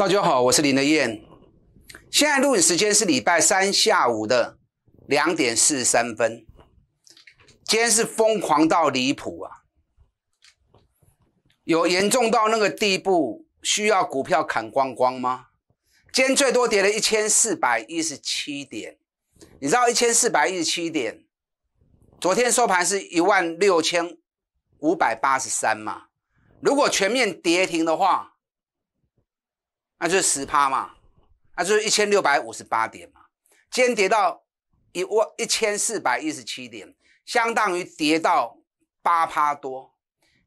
大家好，我是林德燕。现在录影时间是礼拜三下午的两点四十三分。今天是疯狂到离谱啊！有严重到那个地步，需要股票砍光光吗？今天最多跌了一千四百一十七点。你知道一千四百一十七点，昨天收盘是一万六千五百八十三嘛？如果全面跌停的话。那就是十趴嘛，那就是一千六百五十八点嘛，天跌到一万一千四百一十七点，相当于跌到八趴多，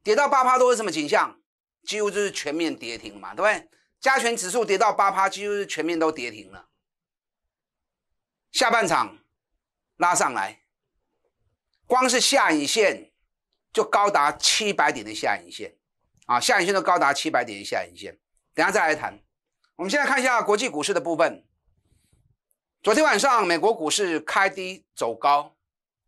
跌到八趴多是什么景象？几乎就是全面跌停嘛，对不对？加权指数跌到八趴，几乎是全面都跌停了。下半场拉上来，光是下影线就高达七百点的下影线啊，下影线都高达七百点的下影线，等下再来谈。我们现在看一下国际股市的部分。昨天晚上，美国股市开低走高，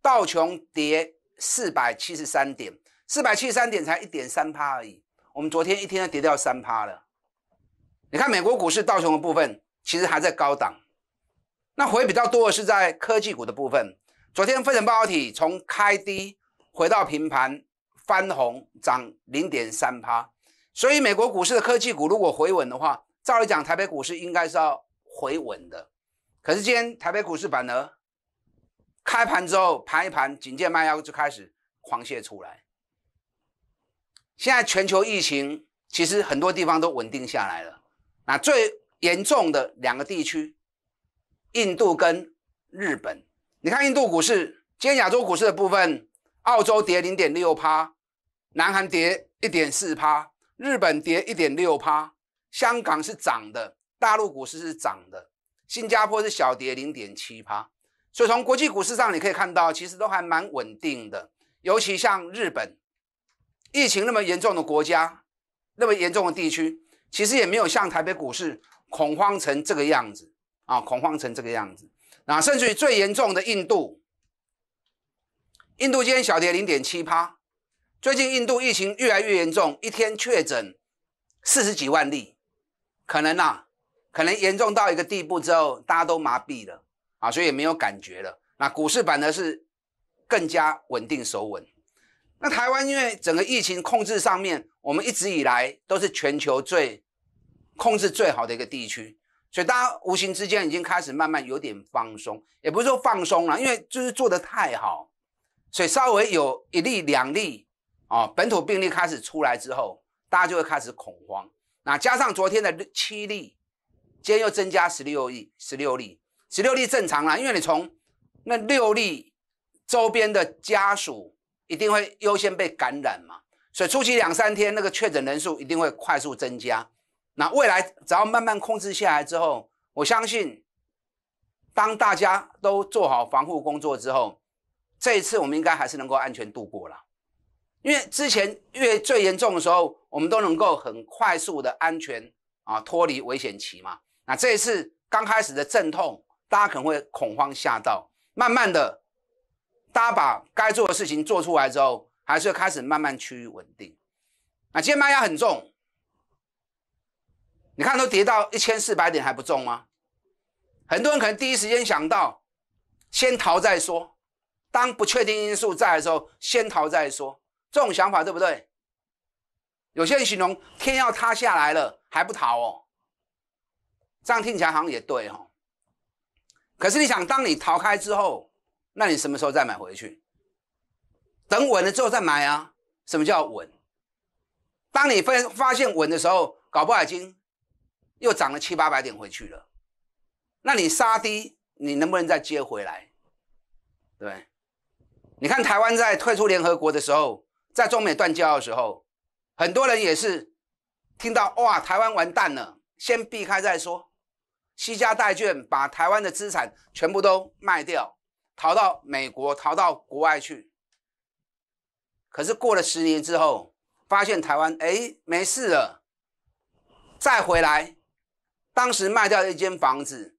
道琼跌四百七十三点，四百七十三点才一点三趴而已。我们昨天一天要跌掉三趴了。你看，美国股市道琼的部分其实还在高档，那回比较多的是在科技股的部分。昨天非农报告体从开低回到平盘翻红，涨零点三趴。所以，美国股市的科技股如果回稳的话，照理讲，台北股市应该是要回稳的，可是今天台北股市反而开盘之后盘一盘，警戒卖压就开始狂泻出来。现在全球疫情其实很多地方都稳定下来了，那最严重的两个地区，印度跟日本。你看印度股市，今天亚洲股市的部分，澳洲跌零点六趴，南韩跌一点四趴，日本跌一点六趴。香港是涨的，大陆股市是涨的，新加坡是小跌零点七帕，所以从国际股市上你可以看到，其实都还蛮稳定的。尤其像日本，疫情那么严重的国家，那么严重的地区，其实也没有像台北股市恐慌成这个样子啊，恐慌成这个样子。那甚至于最严重的印度，印度今天小跌零点七帕。最近印度疫情越来越严重，一天确诊四十几万例。可能呐，可能严重到一个地步之后，大家都麻痹了啊，所以也没有感觉了。那股市版呢是更加稳定守稳。那台湾因为整个疫情控制上面，我们一直以来都是全球最控制最好的一个地区，所以大家无形之间已经开始慢慢有点放松，也不是说放松了，因为就是做的太好，所以稍微有一例两例啊本土病例开始出来之后，大家就会开始恐慌。那加上昨天的七例，今天又增加十六例，十六例，十六例正常了，因为你从那六例周边的家属一定会优先被感染嘛，所以初期两三天那个确诊人数一定会快速增加。那未来只要慢慢控制下来之后，我相信当大家都做好防护工作之后，这一次我们应该还是能够安全度过了。因为之前越最严重的时候，我们都能够很快速的安全啊脱离危险期嘛。那这一次刚开始的阵痛，大家可能会恐慌吓到。慢慢的，大家把该做的事情做出来之后，还是开始慢慢趋于稳定。啊，今天卖压很重，你看都跌到一千四百点还不重吗？很多人可能第一时间想到，先逃再说。当不确定因素在的时候，先逃再说。这种想法对不对？有些人形容天要塌下来了还不逃哦，这样听起来好像也对哦。可是你想，当你逃开之后，那你什么时候再买回去？等稳了之后再买啊。什么叫稳？当你发发现稳的时候，搞不好已经又涨了七八百点回去了。那你杀低，你能不能再接回来？对，你看台湾在退出联合国的时候。在中美断交的时候，很多人也是听到哇，台湾完蛋了，先避开再说，惜家待券，把台湾的资产全部都卖掉，逃到美国，逃到国外去。可是过了十年之后，发现台湾哎没事了，再回来，当时卖掉一间房子，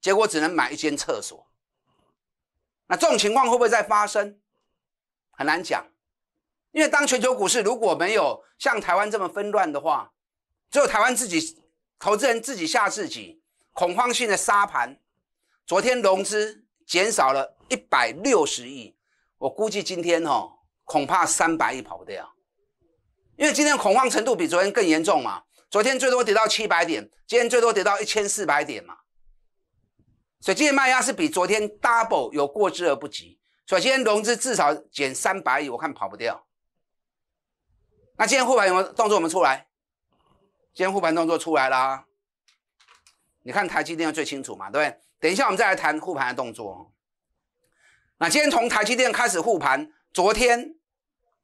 结果只能买一间厕所。那这种情况会不会再发生？很难讲。因为当全球股市如果没有像台湾这么纷乱的话，只有台湾自己投资人自己吓自己，恐慌性的杀盘。昨天融资减少了一百六十亿，我估计今天哦，恐怕三百亿跑不掉，因为今天恐慌程度比昨天更严重嘛。昨天最多跌到七百点，今天最多跌到一千四百点嘛。所以今天卖压是比昨天 double 有过之而不及。所以今天融资至少减三百亿，我看跑不掉。那今天护盘没有动作？我们出来，今天护盘动作出来了。你看台积电最清楚嘛，对不对？等一下我们再来谈护盘的动作。那今天从台积电开始护盘，昨天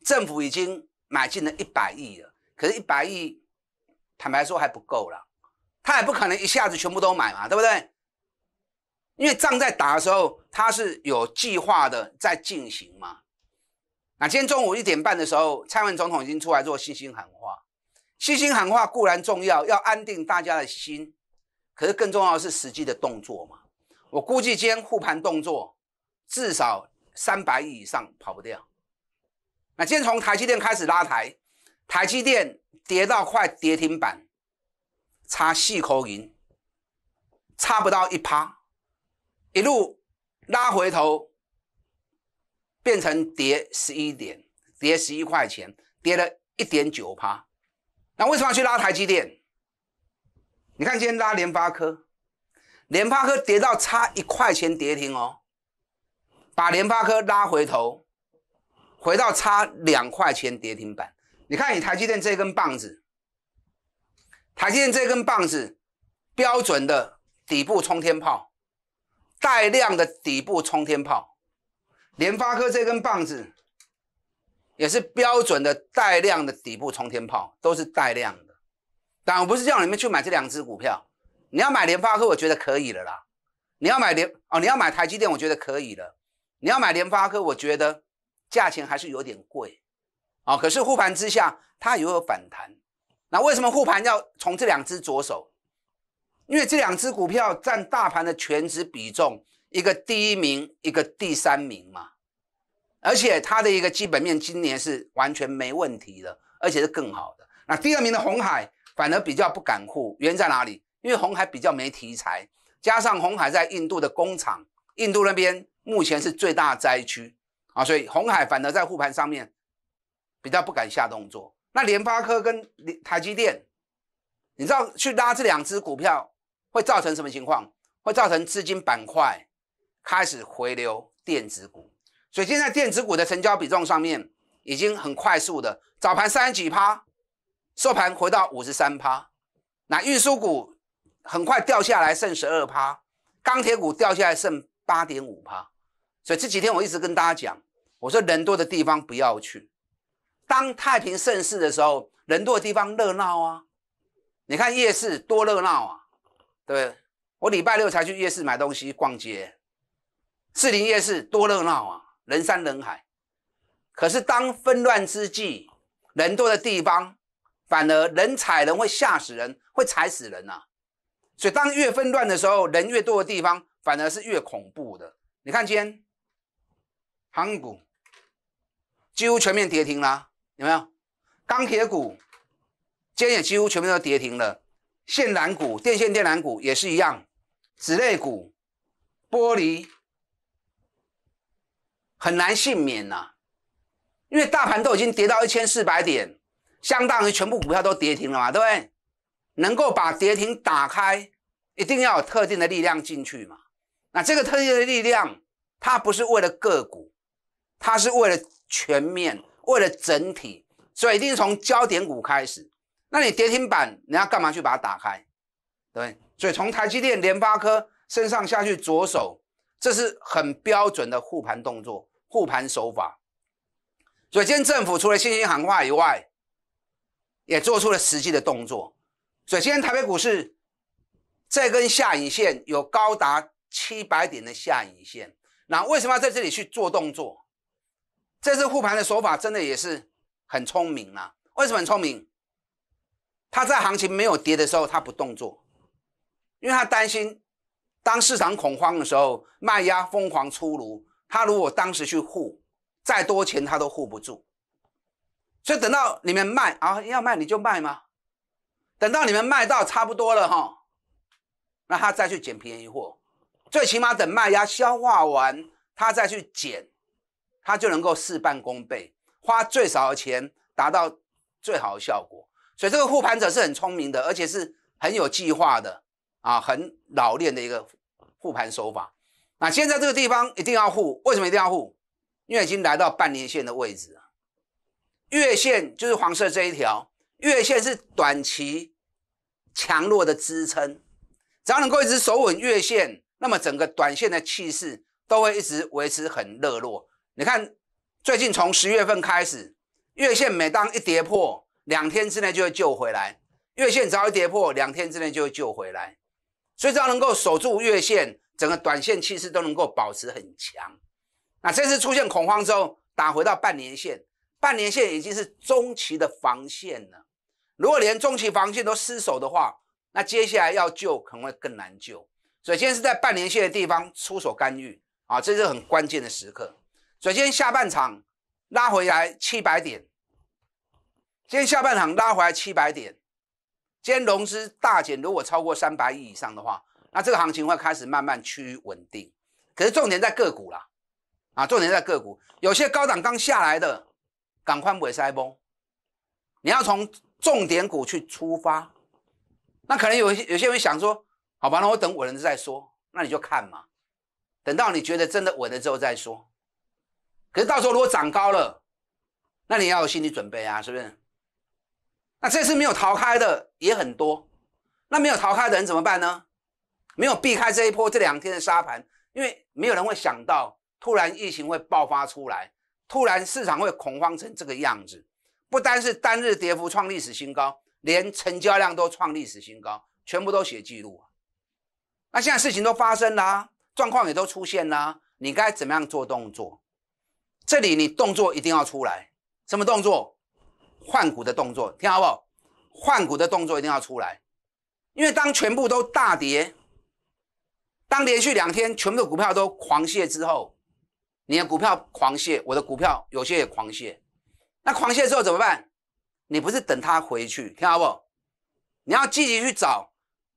政府已经买进了一百亿了，可是一百亿坦白说还不够了，他也不可能一下子全部都买嘛，对不对？因为仗在打的时候，他是有计划的在进行嘛。那今天中午一点半的时候，蔡文总统已经出来做信心喊话。信心喊话固然重要，要安定大家的心，可是更重要是实际的动作嘛。我估计今天护盘动作至少三百亿以上跑不掉。那今天从台积电开始拉台，台积电跌到快跌停板，差细口银，差不到一趴，一路拉回头。变成跌十一点，跌十一块钱，跌了一点九趴。那为什么去拉台积电？你看今天拉联发科，联发科跌到差一块钱跌停哦，把联发科拉回头，回到差两块钱跌停板。你看你台积电这根棒子，台积电这根棒子，标准的底部冲天炮，带量的底部冲天炮。联发科这根棒子也是标准的带量的底部冲天炮，都是带量的。但我不是叫你们去买这两只股票，你要买联发科，我觉得可以了啦。你要买联哦，你要买台积电，我觉得可以了。你要买联发科，我觉得价钱还是有点贵哦。可是护盘之下，它也有反弹。那为什么护盘要从这两只着手？因为这两只股票占大盘的全值比重。一个第一名，一个第三名嘛，而且它的一个基本面今年是完全没问题的，而且是更好的。那第二名的红海反而比较不敢护，原因在哪里？因为红海比较没题材，加上红海在印度的工厂，印度那边目前是最大灾区啊，所以红海反而在护盘上面比较不敢下动作。那联发科跟台积电，你知道去拉这两只股票会造成什么情况？会造成资金板块。开始回流电子股，所以现在电子股的成交比重上面已经很快速的早盘三十几趴，收盘回到五十三趴。那运输股很快掉下来，剩十二趴，钢铁股掉下来剩八点五趴。所以这几天我一直跟大家讲，我说人多的地方不要去。当太平盛世的时候，人多的地方热闹啊。你看夜市多热闹啊！对我礼拜六才去夜市买东西逛街。士林夜市多热闹啊，人山人海。可是当纷乱之际，人多的地方反而人踩人会吓死人，会踩死人呐。所以当越纷乱的时候，人越多的地方反而是越恐怖的。你看，今天航股几乎全面跌停啦，有没有？钢铁股今天也几乎全部都跌停了，线缆股、电线电缆股也是一样，纸类股、玻璃。很难幸免呐，因为大盘都已经跌到一千四百点，相当于全部股票都跌停了嘛，对不对？能够把跌停打开，一定要有特定的力量进去嘛。那这个特定的力量，它不是为了个股，它是为了全面，为了整体，所以一定从焦点股开始。那你跌停板，你要干嘛去把它打开，对对？所以从台积电、联发科身上下去着手，这是很标准的护盘动作。护盘手法，所以今天政府除了信心喊话以外，也做出了实际的动作。所以今天台北股市这根下影线有高达七百点的下影线，那为什么要在这里去做动作？这次护盘的手法真的也是很聪明啊！为什么很聪明？他在行情没有跌的时候他不动作，因为他担心当市场恐慌的时候，卖压疯狂出炉。他如果当时去护，再多钱他都护不住，所以等到你们卖啊，要卖你就卖嘛。等到你们卖到差不多了哈，那他再去捡便宜货，最起码等卖压消化完，他再去捡，他就能够事半功倍，花最少的钱达到最好的效果。所以这个护盘者是很聪明的，而且是很有计划的啊，很老练的一个护盘手法。那现在这个地方一定要护，为什么一定要护？因为已经来到半年线的位置，月线就是黄色这一条，月线是短期强弱的支撑，只要能够一直守稳月线，那么整个短线的气势都会一直维持很热络。你看，最近从十月份开始，月线每当一跌破，两天之内就会救回来；月线只要一跌破，两天之内就会救回来。最只要能够守住月线，整个短线气势都能够保持很强。那这次出现恐慌之后，打回到半年线，半年线已经是中期的防线了。如果连中期防线都失守的话，那接下来要救可能会更难救。所以今天是在半年线的地方出手干预啊，这是很关键的时刻。所以今天下半场拉回来七百点，今天下半场拉回来七百点。今天融资大减，如果超过三百亿以上的话，那这个行情会开始慢慢趋于稳定。可是重点在个股啦，啊，重点在个股。有些高档刚下来的，赶快尾塞崩。你要从重点股去出发，那可能有些有些人想说，好吧，那我等稳了再说。那你就看嘛，等到你觉得真的稳了之后再说。可是到时候如果涨高了，那你要有心理准备啊，是不是？那这次没有逃开的也很多，那没有逃开的人怎么办呢？没有避开这一波这两天的沙盘，因为没有人会想到突然疫情会爆发出来，突然市场会恐慌成这个样子，不单是单日跌幅创历史新高，连成交量都创历史新高，全部都写记录。那现在事情都发生啦，状况也都出现啦，你该怎么样做动作？这里你动作一定要出来，什么动作？换股的动作，听好不？好？换股的动作一定要出来，因为当全部都大跌，当连续两天全部的股票都狂泻之后，你的股票狂泻，我的股票有些也狂泻，那狂泻之后怎么办？你不是等它回去，听好不？好？你要积极去找，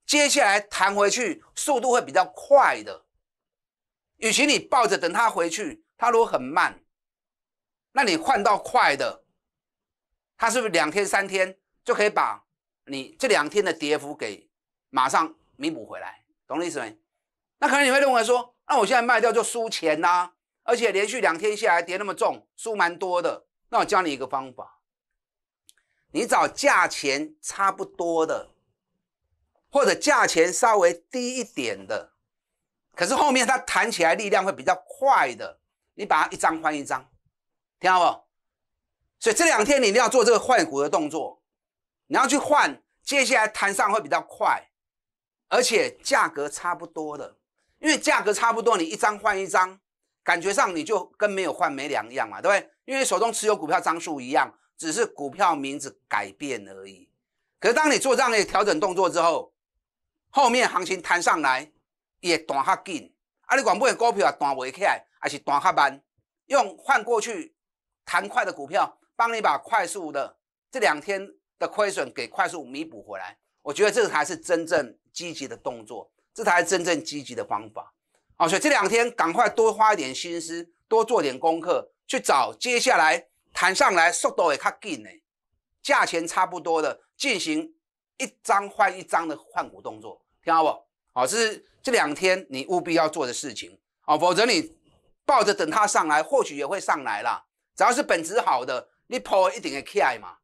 接下来弹回去速度会比较快的。与其你抱着等它回去，它如果很慢，那你换到快的。它是不是两天三天就可以把你这两天的跌幅给马上弥补回来？懂我意思没？那可能你会认为说，那我现在卖掉就输钱呐，而且连续两天下来跌那么重，输蛮多的。那我教你一个方法，你找价钱差不多的，或者价钱稍微低一点的，可是后面它弹起来力量会比较快的，你把它一张换一张，听到不？所以这两天你一定要做这个换股的动作，你要去换，接下来弹上会比较快，而且价格差不多的，因为价格差不多，你一张换一张，感觉上你就跟没有换没两样嘛，对不对？因为手中持有股票张数一样，只是股票名字改变而已。可是当你做这样的调整动作之后，后面行情弹上来也短哈紧，啊，你原本股票也弹未起来，还是弹哈慢，用换过去弹快的股票。帮你把快速的这两天的亏损给快速弥补回来，我觉得这才是真正积极的动作，这才是真正积极的方法。好，所以这两天赶快多花一点心思，多做点功课，去找接下来谈上来速度也较紧呢，价钱差不多的，进行一张换一张的换股动作，听到不？好，这是这两天你务必要做的事情。好，否则你抱着等它上来，或许也会上来啦。只要是本质好的。你抛一定会 c a 嘛。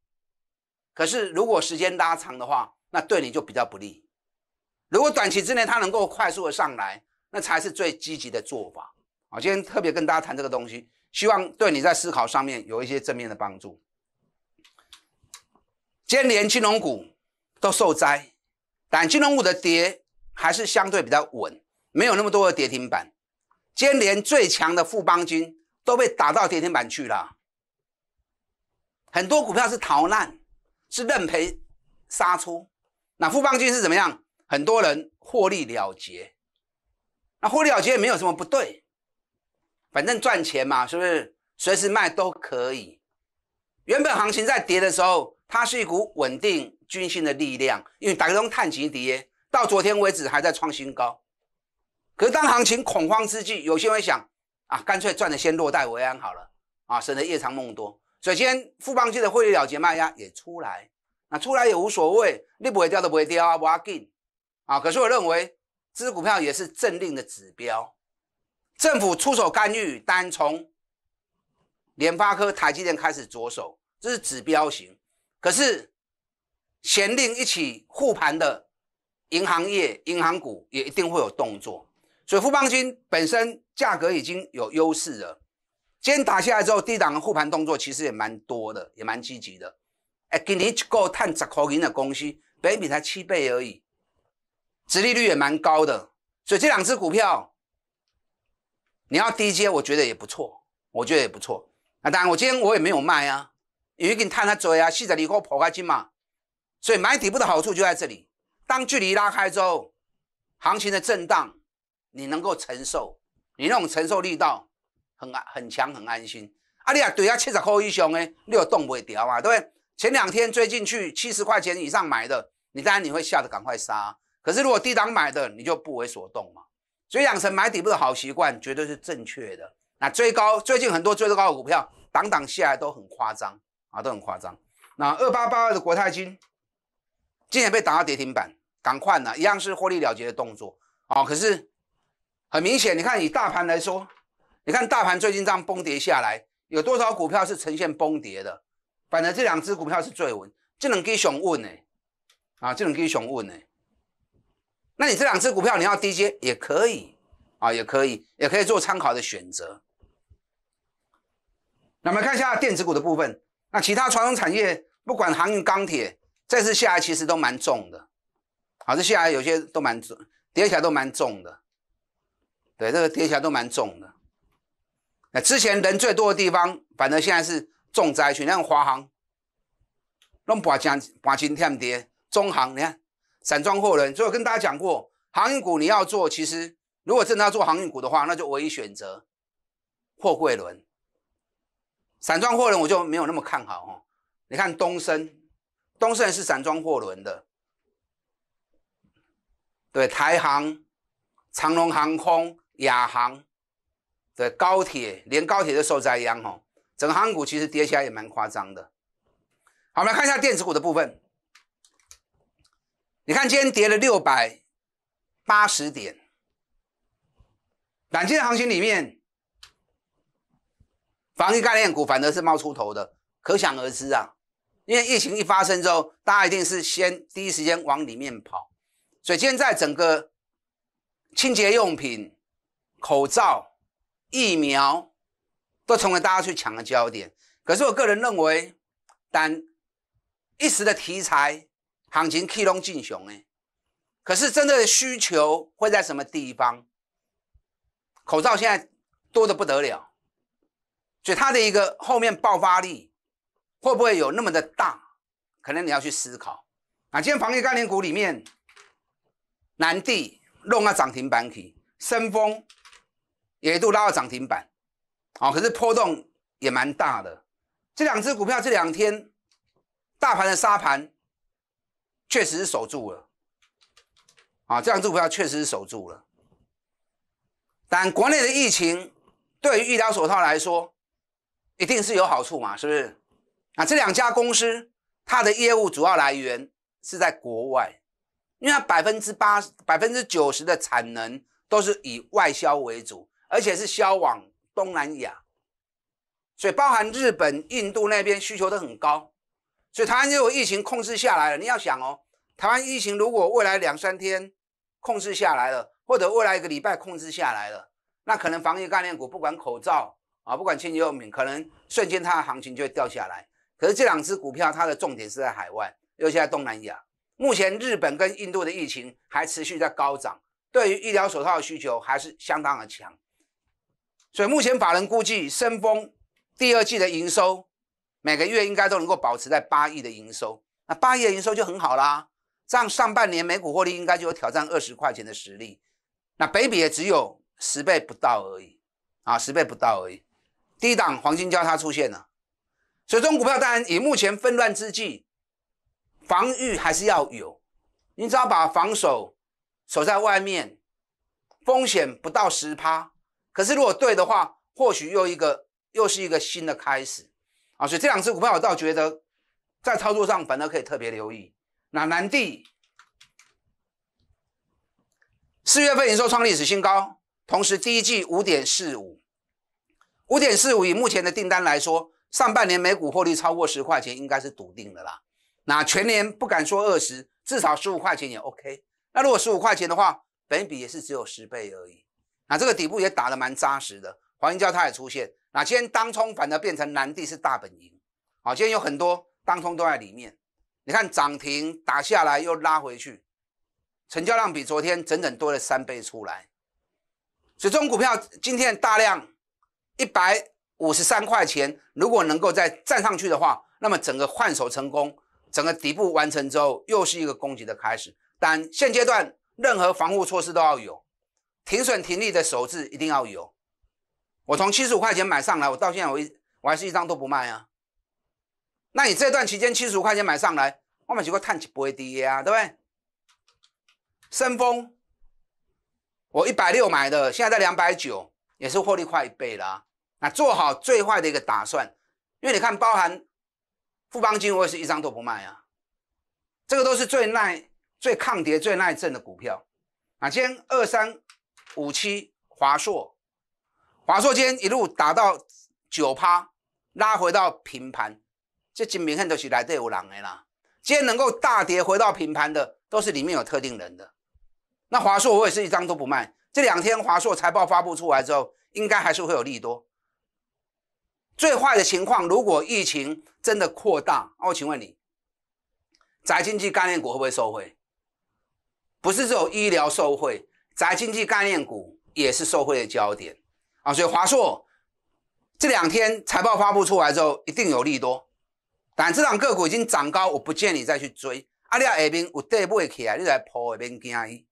可是如果时间拉长的话，那对你就比较不利。如果短期之内它能够快速的上来，那才是最积极的做法。我今天特别跟大家谈这个东西，希望对你在思考上面有一些正面的帮助。今天连金融股都受灾，但金融股的跌还是相对比较稳，没有那么多的跌停板。今天连最强的富邦金都被打到跌停板去了。很多股票是逃难，是认赔杀出。那富邦君是怎么样？很多人获利了结。那获利了结也没有什么不对，反正赚钱嘛，是不是？随时卖都可以。原本行情在跌的时候，它是一股稳定军心的力量。因为打个中探急跌，到昨天为止还在创新高。可是当行情恐慌之际，有些人想啊，干脆赚的先落袋为安好了啊，省得夜长梦多。首先，富邦金的汇率了结卖压也出来，那出来也无所谓，你不会掉都不会掉啊，不要紧啊。可是我认为，这支股票也是政令的指标，政府出手干预，单从联发科、台积电开始着手，这是指标型。可是闲令一起护盘的银行业、银行股也一定会有动作。所以富邦金本身价格已经有优势了。今天打下来之后，低档的护盘动作其实也蛮多的，也蛮积极的。哎，给你一个探十块钱的公司，本比才七倍而已，殖利率也蛮高的。所以这两只股票，你要低接，我觉得也不错，我觉得也不错。啊，当然我今天我也没有卖啊，因为给你探他嘴啊，吸仔你给我跑开去嘛。所以买底部的好处就在这里，当距离拉开之后，行情的震荡你能够承受，你那种承受力到。很很强，很安心。啊，你啊，对啊，七十块以上诶，你又动不掉啊，对不对？前两天追进去七十块钱以上买的，你当然你会吓得赶快杀。可是如果低档买的，你就不为所动嘛。所以养成买底部的好习惯，绝对是正确的。那追高，最近很多追最高的股票，挡挡下来都很夸张啊，都很夸张。那二八八二的国泰金，今年被打到跌停板，赶快呢，一样是获利了结的动作啊。可是很明显，你看以大盘来说。你看大盘最近这样崩跌下来，有多少股票是呈现崩跌的？反正这两只股票是最稳，就能给熊稳呢，啊，就能给熊稳呢。那你这两只股票你要低接也可以啊，也可以，也可以做参考的选择。那我们看一下电子股的部分，那其他传统产业不管航运、钢铁，这次下来其实都蛮重的，好，这下来有些都蛮重，跌起来都蛮重的，对，这个跌起来都蛮重的。那之前人最多的地方，反正现在是重灾区。你看华航，弄把江把斤天跌；中航，你看散装货轮。我跟大家讲过，航运股你要做，其实如果真的要做航运股的话，那就唯一选择货柜轮。散装货轮我就没有那么看好。你看东升，东升是散装货轮的。对，台航、长龙航空、亚航。对高铁，连高铁都受灾一样哈，整个航股其实跌起来也蛮夸张的。好，我们来看一下电子股的部分。你看今天跌了六百八十点，短期的行情里面，防疫概念股反而是冒出头的，可想而知啊。因为疫情一发生之后，大家一定是先第一时间往里面跑，所以现在整个清洁用品、口罩。疫苗都成为大家去抢的焦点，可是我个人认为，但一时的题材行情气龙尽雄呢？可是真的需求会在什么地方？口罩现在多的不得了，所以它的一个后面爆发力会不会有那么的大？可能你要去思考啊。今天防疫概念股里面，南地弄个涨停板起，深丰。也都拉到涨停板，啊，可是波动也蛮大的。这两只股票这两天，大盘的沙盘确实是守住了，啊，这两只股票确实是守住了。但国内的疫情对于医疗手套来说，一定是有好处嘛？是不是？啊，这两家公司它的业务主要来源是在国外，因为它百分之八百分之九十的产能都是以外销为主。而且是销往东南亚，所以包含日本、印度那边需求都很高，所以台湾又有疫情控制下来了。你要想哦，台湾疫情如果未来两三天控制下来了，或者未来一个礼拜控制下来了，那可能防疫概念股，不管口罩啊，不管清洁用品，可能瞬间它的行情就会掉下来。可是这两只股票，它的重点是在海外，尤其在东南亚。目前日本跟印度的疫情还持续在高涨，对于医疗手套的需求还是相当的强。所以目前法人估计，深丰第二季的营收，每个月应该都能够保持在八亿的营收。那八亿的营收就很好啦，这样上半年每股获利应该就有挑战二十块钱的实力。那北比也只有十倍不到而已，啊，十倍不到而已。低档黄金交叉出现了，所以中股票当然以目前纷乱之际，防御还是要有，你只要把防守守在外面，风险不到十趴。可是，如果对的话，或许又一个又是一个新的开始啊！所以，这两只股票我倒觉得，在操作上反而可以特别留意。那南帝四月份营收创历史新高，同时第一季五点四五，五点四五以目前的订单来说，上半年每股获利超过十块钱应该是笃定的啦。那全年不敢说二十，至少十五块钱也 OK。那如果十五块钱的话，本笔也是只有十倍而已。那这个底部也打得蛮扎实的，黄金交它也出现。那今天当冲反而变成蓝地是大本营，好，今天有很多当冲都在里面。你看涨停打下来又拉回去，成交量比昨天整整多了三倍出来。所以这种股票今天大量一百五十三块钱，如果能够在站上去的话，那么整个换手成功，整个底部完成之后又是一个攻击的开始。但现阶段任何防护措施都要有。停损停利的手势一定要有。我从七十五块钱买上来，我到现在我一我还是一张都不卖啊。那你这段期间七十五块钱买上来，我们几会探企不会跌啊，对不对？深丰，我一百六买的，现在在两百九，也是获利快一倍啦。那做好最坏的一个打算，因为你看包含富邦金，我也是一张都不卖啊。这个都是最耐、最抗跌、最耐震的股票啊。今天二三。五七华硕，华硕今天一路打到九趴，拉回到平盘。这金明汉都是来对有狼的啦，今天能够大跌回到平盘的，都是里面有特定人的。那华硕我也是一张都不卖。这两天华硕财报发布出来之后，应该还是会有利多。最坏的情况，如果疫情真的扩大，我请问你，宅经济概念股会不会受惠？不是只有医疗受惠。宅经济概念股也是受惠的焦点啊，所以华硕这两天财报发布出来之后，一定有利多。但这档个股已经涨高，我不建议再去追。阿里耳边有跌买起来，你来破耳边惊一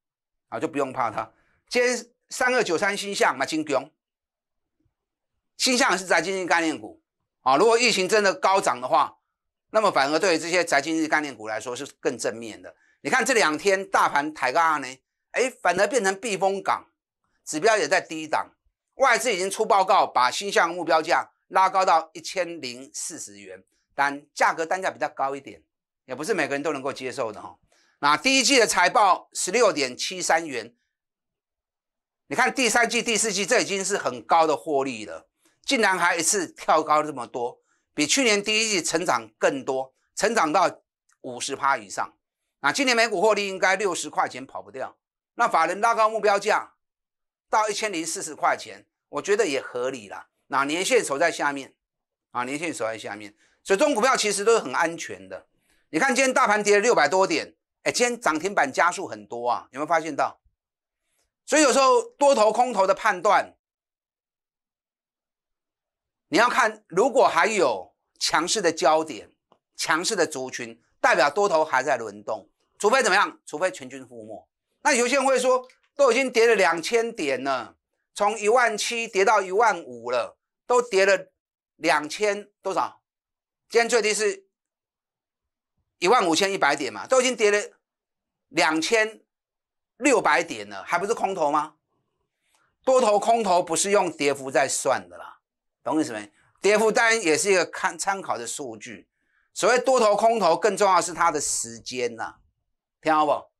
啊，就不用怕它。今天三二九三新向嘛，金工新向是宅经济概念股啊。如果疫情真的高涨的话，那么反而对这些宅经济概念股来说是更正面的。你看这两天大盘抬个呢。哎，反而变成避风港，指标也在低档。外资已经出报告，把新项目标价拉高到一千零四十元，但价格单价比较高一点，也不是每个人都能够接受的哈。那第一季的财报十六点七三元，你看第三季、第四季，这已经是很高的获利了，竟然还一次跳高这么多，比去年第一季成长更多，成长到五十趴以上。那今年每股获利应该六十块钱跑不掉。那法人拉高目标价到一千零四十块钱，我觉得也合理了。那年限守在下面啊，年限守在下面，所以中种股票其实都是很安全的。你看今天大盘跌了六百多点，哎，今天涨停板加速很多啊，有没有发现到？所以有时候多头空头的判断，你要看如果还有强势的焦点、强势的族群，代表多头还在轮动，除非怎么样？除非全军覆没。那有些人会说，都已经跌了两千点了，从一万七跌到一万五了，都跌了两千多少？今天最低是一万五千一百点嘛，都已经跌了两千六百点了，还不是空头吗？多头空头不是用跌幅在算的啦，懂我意思没？跌幅当然也是一个看参考的数据，所谓多头空头，更重要是它的时间呐，听好不？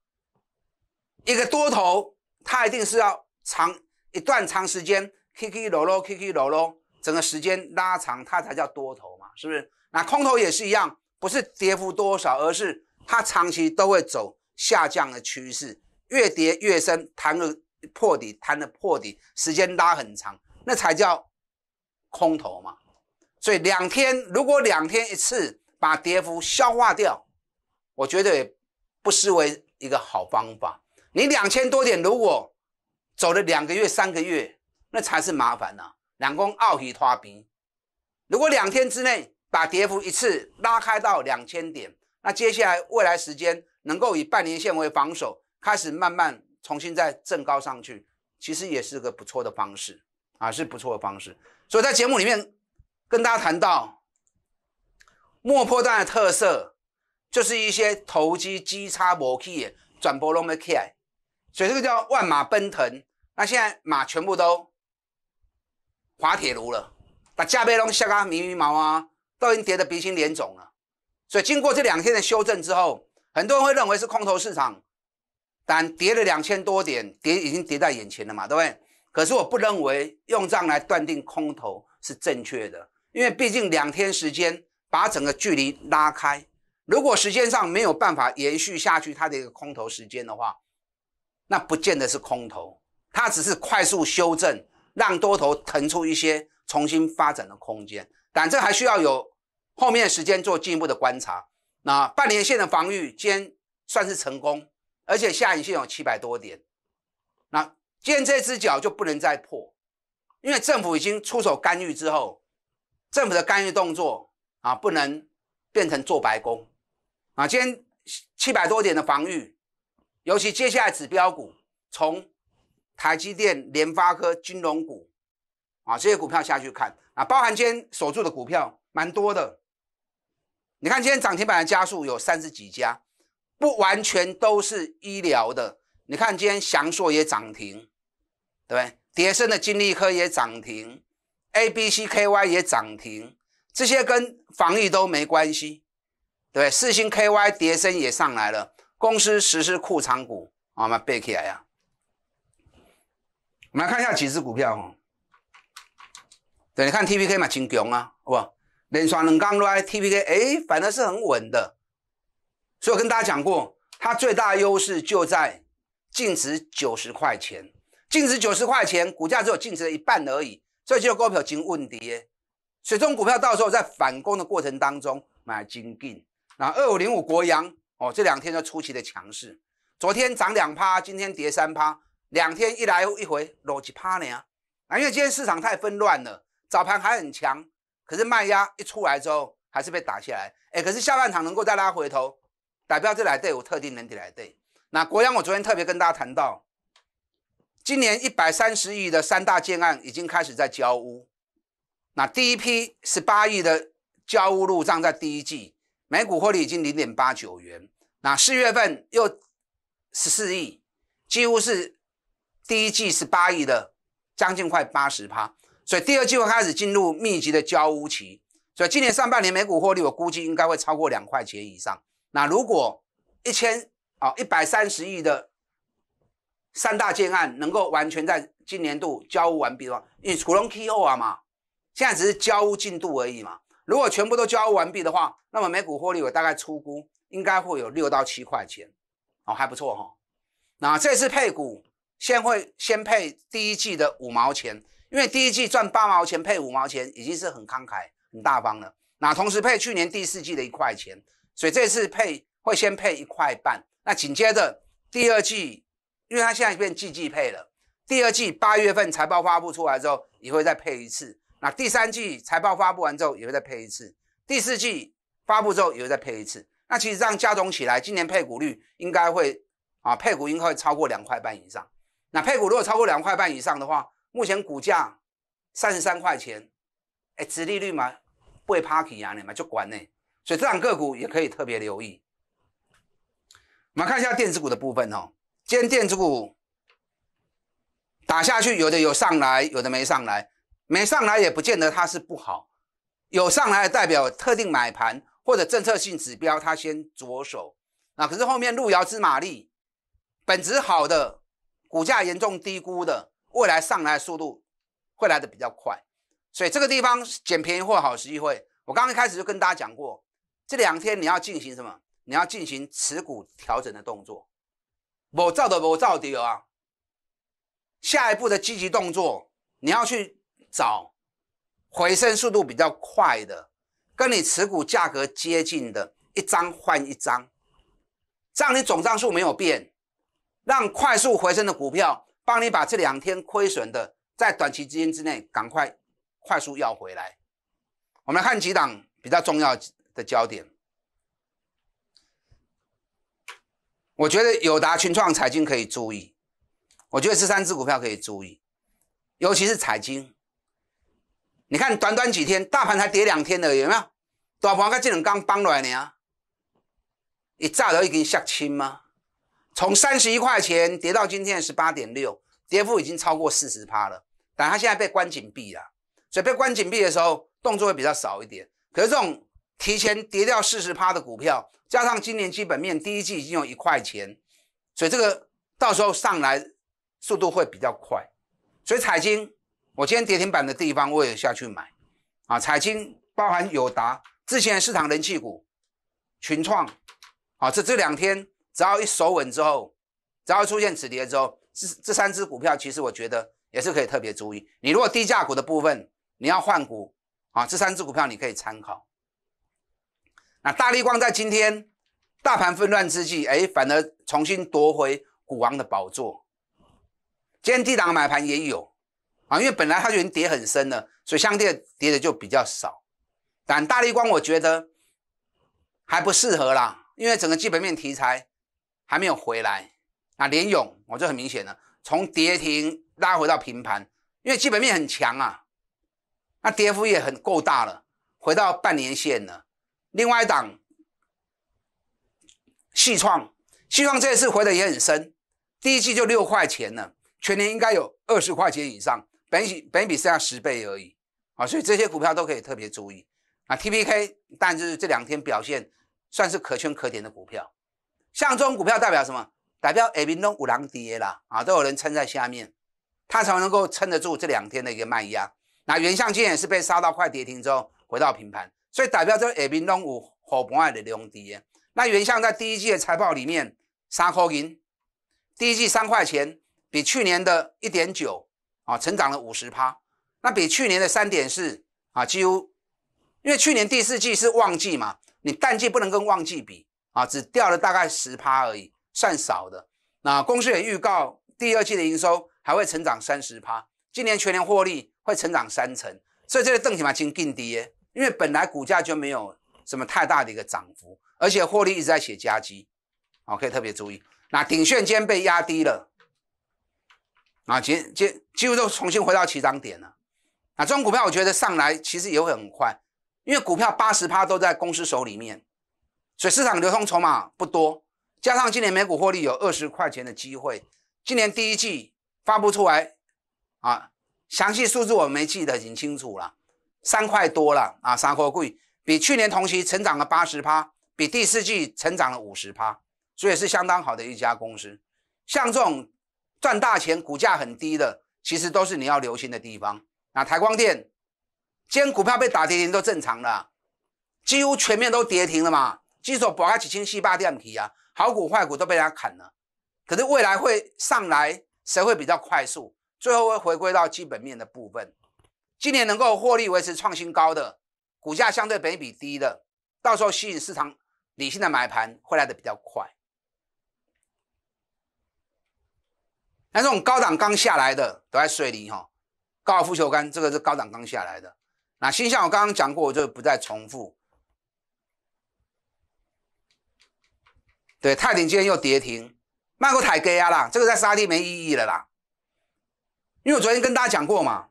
一个多头，它一定是要长一段长时间，K K 搞搞，K K 搞搞，整个时间拉长，它才叫多头嘛，是不是？那空头也是一样，不是跌幅多少，而是它长期都会走下降的趋势，越跌越深，弹个破底，弹的破底，时间拉很长，那才叫空头嘛。所以两天，如果两天一次把跌幅消化掉，我觉得也不失为一个好方法。你两千多点，如果走了两个月、三个月，那才是麻烦呢。两公奥皮拖鼻。如果两天之内把跌幅一次拉开到两千点，那接下来未来时间能够以半年线为防守，开始慢慢重新再正高上去，其实也是个不错的方式啊，是不错的方式。所以在节目里面跟大家谈到，末破蛋的特色就是一些投机基差武器转播弄没起来。所以这个叫万马奔腾。那现在马全部都滑铁卢了，那嘉背龙、下刚、迷迷毛啊，都已经跌得鼻青脸肿了。所以经过这两天的修正之后，很多人会认为是空头市场，但跌了两千多点，跌已经跌在眼前了嘛，对不对？可是我不认为用这样来断定空头是正确的，因为毕竟两天时间把整个距离拉开，如果时间上没有办法延续下去，它的一个空头时间的话。那不见得是空头，它只是快速修正，让多头腾出一些重新发展的空间。但这还需要有后面时间做进一步的观察。那半年线的防御间算是成功，而且下影线有七百多点。那今天这只脚就不能再破，因为政府已经出手干预之后，政府的干预动作啊不能变成做白宫啊。今天七百多点的防御。尤其接下来指标股，从台积电、联发科、金融股啊这些股票下去看啊，包含今天所住的股票蛮多的。你看今天涨停板的家数有三十几家，不完全都是医疗的。你看今天翔硕也涨停，对不对？叠升的金立科也涨停，A、B、C、K、Y 也涨停，这些跟防疫都没关系，对不对？四星 K、Y 叠升也上来了。公司实施库藏股，我们背起来呀。我们来看一下几只股票哈。对，你看 T P K 嘛，金强啊，好不好？连刷两刚来 T P K，哎，反而是很稳的。所以我跟大家讲过，它最大的优势就在净值九十块钱，净值九十块钱，股价只有净值的一半而已。所以这股票经问跌，所以这股票到时候在反攻的过程当中买进金。那二五零五国阳。哦，这两天就出奇的强势，昨天涨两趴，今天跌三趴，两天一来一回，落几趴呢？啊，因为今天市场太纷乱了，早盘还很强，可是卖压一出来之后，还是被打下来。哎，可是下半场能够再拉回头，代表这来对，有特定能力来对。那国央，我昨天特别跟大家谈到，今年一百三十亿的三大建案已经开始在交屋，那第一批十八亿的交屋入账在第一季，每股获利已经零点八九元。那四月份又十四亿，几乎是第一季十八亿的，将近快八十趴。所以第二季会开始进入密集的交屋期。所以今年上半年每股获利，我估计应该会超过两块钱以上。那如果一千哦一百三十亿的三大建案能够完全在今年度交屋完毕的话，因为除了 k o 啊嘛，现在只是交屋进度而已嘛。如果全部都交屋完毕的话，那么每股获利我大概出估。应该会有六到七块钱，哦，还不错哈。那这次配股先会先配第一季的五毛钱，因为第一季赚八毛钱配五毛钱已经是很慷慨很大方了。那同时配去年第四季的一块钱，所以这次配会先配一块半。那紧接着第二季，因为它现在变季季配了，第二季八月份财报发布出来之后也会再配一次。那第三季财报发布完之后也会再配一次，第四季发布之后也会再配一次。那其实这样加总起来，今年配股率应该会啊，配股应该会超过两块半以上。那配股如果超过两块半以上的话，目前股价三十三块钱，哎，市利率嘛，不会 p a r k y 啊，你们就管呢。所以这两个股也可以特别留意。我们看一下电子股的部分哦，今天电子股打下去，有的有上来，有的没上来，没上来也不见得它是不好，有上来代表特定买盘。或者政策性指标，它先着手。那可是后面路遥知马力，本质好的股价严重低估的，未来上来速度会来的比较快。所以这个地方捡便宜或好机会，我刚刚开始就跟大家讲过，这两天你要进行什么？你要进行持股调整的动作。某造的某造的啊，下一步的积极动作，你要去找回升速度比较快的。跟你持股价格接近的一张换一张，这样你总账数没有变，让快速回升的股票帮你把这两天亏损的，在短期之间之内赶快快速要回来。我们来看几档比较重要的焦点，我觉得友达群创财经可以注意，我觉得这三只股票可以注意，尤其是财经。你看短短几天，大盘才跌两天的，有没有？大盘个技能刚崩落来呢，一炸都已经杀青吗？从三十一块钱跌到今天十八点六，跌幅已经超过四十趴了。但它现在被关紧闭了，所以被关紧闭的时候动作会比较少一点。可是这种提前跌掉四十趴的股票，加上今年基本面第一季已经有一块钱，所以这个到时候上来速度会比较快。所以彩金，我今天跌停板的地方我也下去买啊。彩金包含有达。之前市场人气股群创啊，这这两天只要一守稳之后，只要出现止跌之后，这这三只股票其实我觉得也是可以特别注意。你如果低价股的部分，你要换股啊，这三只股票你可以参考。那大力光在今天大盘纷乱之际，哎，反而重新夺回股王的宝座。今天低档买盘也有啊，因为本来它已经跌很深了，所以相对跌的就比较少。但大立光我觉得还不适合啦，因为整个基本面题材还没有回来啊。联勇我就很明显了，从跌停拉回到平盘，因为基本面很强啊，那跌幅也很够大了，回到半年线了。另外一档细创，细创这一次回的也很深，第一季就六块钱了，全年应该有二十块钱以上，本比本比剩下十倍而已啊，所以这些股票都可以特别注意。啊，TPK，但是这两天表现算是可圈可点的股票。像这种股票代表什么？代表 A 股东五难跌啦，啊，都有人撑在下面，它才能够撑得住这两天的一个卖压。那原相今也是被杀到快跌停之后回到平盘，所以代表这个 A 股五火不盘的力量跌。那原相在第一季的财报里面三块银，第一季三块钱比去年的一点九啊，成长了五十趴，那比去年的三点四啊，几乎。因为去年第四季是旺季嘛，你淡季不能跟旺季比啊，只掉了大概十趴而已，算少的。那公司也预告第二季的营收还会成长三十趴，今年全年获利会成长三成，所以这个邓启华已经定跌，因为本来股价就没有什么太大的一个涨幅，而且获利一直在写加基可以特别注意，那顶线间被压低了啊，今今几乎都重新回到起涨点了。那这种股票我觉得上来其实也会很快。因为股票八十趴都在公司手里面，所以市场流通筹码不多。加上今年每股获利有二十块钱的机会，今年第一季发布出来啊，详细数字我没记得很清楚了，三块多了啊，三块贵，比去年同期成长了八十趴，比第四季成长了五十趴，所以是相当好的一家公司。像这种赚大钱、股价很低的，其实都是你要留心的地方啊，台光电。今天股票被打跌停都正常了，几乎全面都跌停了嘛。基础保持在七千四百点起啊，好股坏股都被人家砍了。可是未来会上来，谁会比较快速？最后会回归到基本面的部分。今年能够获利维持创新高的股价相对本比低的，到时候吸引市场理性的买盘会来的比较快。那这种高档刚下来的，都在水泥哈，高尔夫球杆这个是高档刚下来的。那新向我刚刚讲过，我就不再重复。对，泰鼎今天又跌停，卖过台给啊啦，这个在杀跌没意义了啦。因为我昨天跟大家讲过嘛，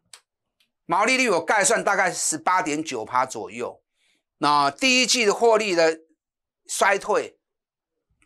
毛利率我概算大概十八点九趴左右。那第一季的获利的衰退，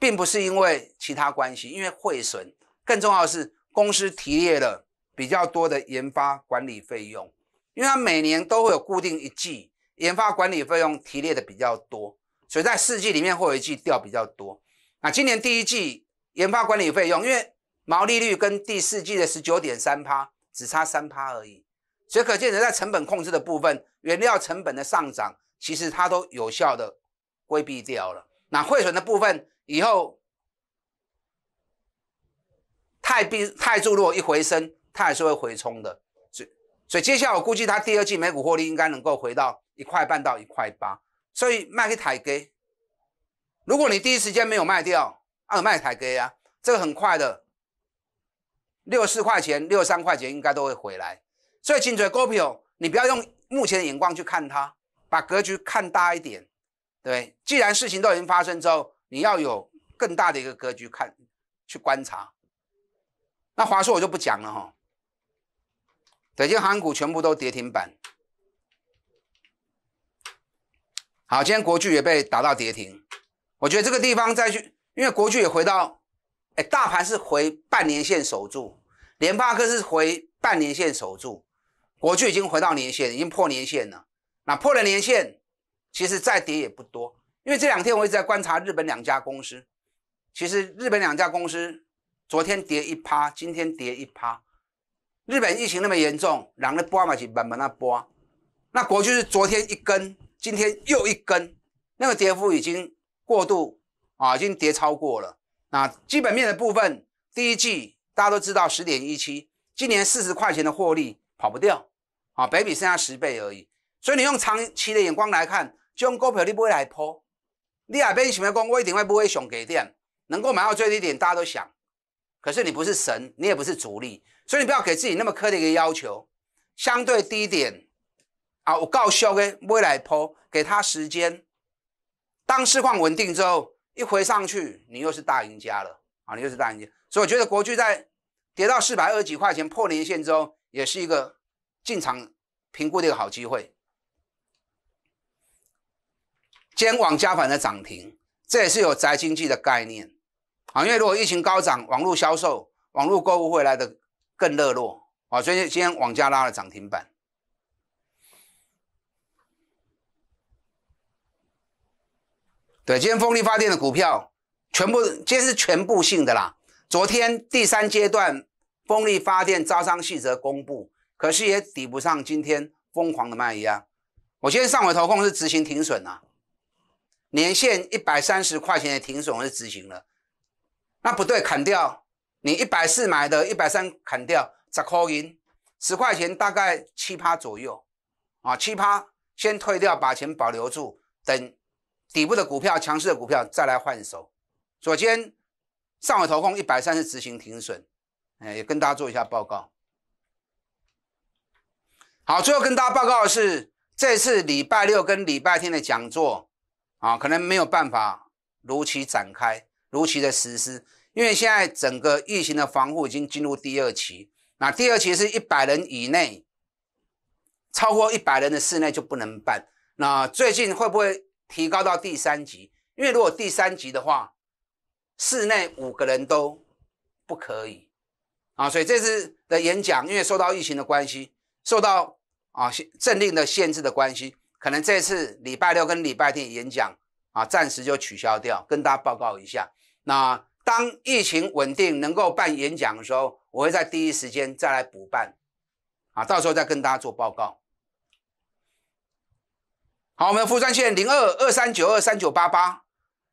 并不是因为其他关系，因为汇损更重要的是公司提列了比较多的研发管理费用。因为它每年都会有固定一季研发管理费用提列的比较多，所以在四季里面会有一季掉比较多。那今年第一季研发管理费用，因为毛利率跟第四季的十九点三趴只差三趴而已，所以可见在成本控制的部分，原料成本的上涨其实它都有效的规避掉了。那汇损的部分以后泰币泰铢如果一回升，它还是会回冲的。所以接下来我估计它第二季每股获利应该能够回到一块半到一块八，所以卖给台给，如果你第一时间没有卖掉，啊，卖台给啊，这个很快的，六四块钱、六三块钱应该都会回来。所以纯嘴股票，你不要用目前的眼光去看它，把格局看大一点，对。既然事情都已经发生之后，你要有更大的一个格局看去观察。那华硕我就不讲了哈。北今天股全部都跌停板。好，今天国巨也被打到跌停。我觉得这个地方再去，因为国巨也回到，哎，大盘是回半年线守住，联发科是回半年线守住，国巨已经回到年线，已经破年线了。那破了年线，其实再跌也不多。因为这两天我一直在观察日本两家公司，其实日本两家公司昨天跌一趴，今天跌一趴。日本疫情那么严重，两日波嘛是慢慢那波，那国就是昨天一根，今天又一根，那个跌幅已经过度啊，已经跌超过了。那基本面的部分，第一季大家都知道十点一七，今年四十块钱的获利跑不掉啊，北比剩下十倍而已。所以你用长期的眼光来看，就用股票你不会来破，你也别想要讲我一定会不会熊给点，能够买到最低点大家都想，可是你不是神，你也不是主力。所以你不要给自己那么苛的一个要求，相对低点啊，我告休跟未来坡，给他时间，当市况稳定之后，一回上去，你又是大赢家了啊，你又是大赢家。所以我觉得国巨在跌到四百二十几块钱破年线之后，也是一个进场评估的一个好机会。监管加反的涨停，这也是有宅经济的概念啊，因为如果疫情高涨，网络销售、网络购物会来的。更热络啊！所以今天往家拉了涨停板。对，今天风力发电的股票全部，今天是全部性的啦。昨天第三阶段风力发电招商细则公布，可是也抵不上今天疯狂的卖压。我今天上回投控是执行停损啊，年限一百三十块钱的停损我是执行了，那不对，砍掉。你一百四买的，一百三砍掉，十块钱，十块钱大概七趴左右，啊，七趴先退掉，把钱保留住，等底部的股票、强势的股票再来换手。昨天上午投控一百三是执行停损，哎，也跟大家做一下报告。好，最后跟大家报告的是，这次礼拜六跟礼拜天的讲座啊，可能没有办法如期展开，如期的实施。因为现在整个疫情的防护已经进入第二期，那第二期是一百人以内，超过一百人的室内就不能办。那最近会不会提高到第三级？因为如果第三级的话，室内五个人都不可以啊。所以这次的演讲，因为受到疫情的关系，受到啊限政令的限制的关系，可能这次礼拜六跟礼拜天演讲啊，暂时就取消掉，跟大家报告一下。那。当疫情稳定，能够办演讲的时候，我会在第一时间再来补办，啊，到时候再跟大家做报告。好，我们副专线零二二三九二三九八八，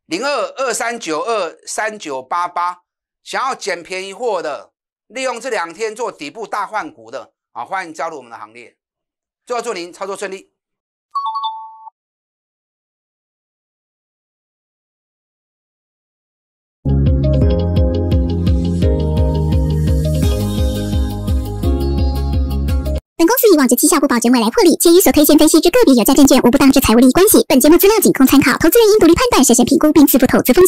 零二二三九二三九八八，想要捡便宜货的，利用这两天做底部大换股的，啊，欢迎加入我们的行列。最后祝您操作顺利。本公司以往就绩效不保证未来获利，且与所推荐分析之个别有价证券无不当之财务利益关系。本节目资料仅供参考，投资人应独立判断，审慎评估并自负投资风险。